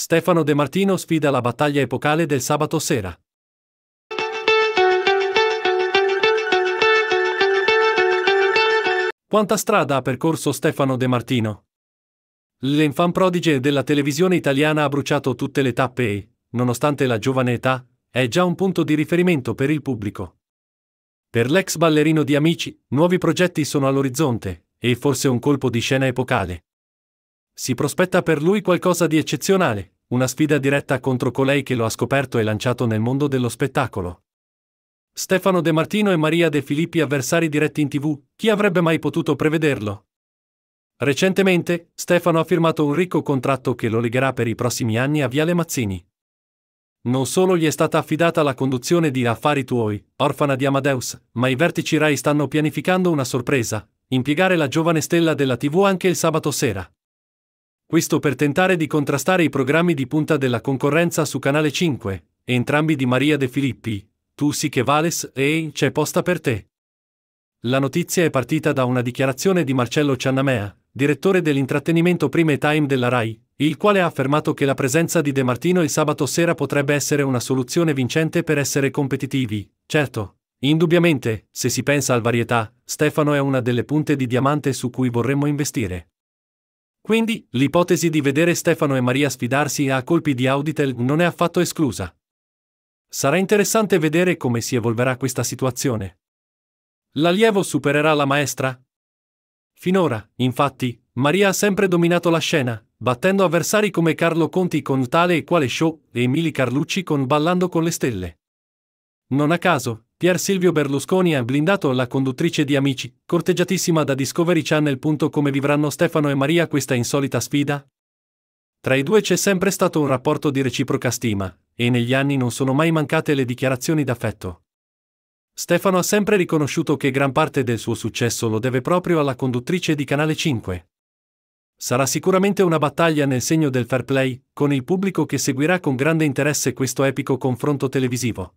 Stefano De Martino sfida la battaglia epocale del sabato sera. Quanta strada ha percorso Stefano De Martino? L'enfant prodige della televisione italiana ha bruciato tutte le tappe e, nonostante la giovane età, è già un punto di riferimento per il pubblico. Per l'ex ballerino di Amici, nuovi progetti sono all'orizzonte, e forse un colpo di scena epocale. Si prospetta per lui qualcosa di eccezionale, una sfida diretta contro colei che lo ha scoperto e lanciato nel mondo dello spettacolo. Stefano De Martino e Maria De Filippi avversari diretti in tv, chi avrebbe mai potuto prevederlo? Recentemente, Stefano ha firmato un ricco contratto che lo legherà per i prossimi anni a Viale Mazzini. Non solo gli è stata affidata la conduzione di Affari Tuoi, orfana di Amadeus, ma i vertici Rai stanno pianificando una sorpresa, impiegare la giovane stella della TV anche il sabato sera. Questo per tentare di contrastare i programmi di punta della concorrenza su Canale 5, entrambi di Maria De Filippi, Tu sì che vales e C'è posta per te. La notizia è partita da una dichiarazione di Marcello Ciannamea, direttore dell'intrattenimento Prime Time della RAI, il quale ha affermato che la presenza di De Martino il sabato sera potrebbe essere una soluzione vincente per essere competitivi. Certo, indubbiamente, se si pensa al varietà, Stefano è una delle punte di diamante su cui vorremmo investire. Quindi, l'ipotesi di vedere Stefano e Maria sfidarsi a colpi di Auditel non è affatto esclusa. Sarà interessante vedere come si evolverà questa situazione. L'allievo supererà la maestra? Finora, infatti, Maria ha sempre dominato la scena, battendo avversari come Carlo Conti con tale e quale show e Emily Carlucci con Ballando con le stelle. Non a caso, Pier Silvio Berlusconi ha blindato la conduttrice di Amici, corteggiatissima da Discovery Channel. Come vivranno Stefano e Maria questa insolita sfida? Tra i due c'è sempre stato un rapporto di reciproca stima, e negli anni non sono mai mancate le dichiarazioni d'affetto. Stefano ha sempre riconosciuto che gran parte del suo successo lo deve proprio alla conduttrice di Canale 5. Sarà sicuramente una battaglia nel segno del fair play, con il pubblico che seguirà con grande interesse questo epico confronto televisivo.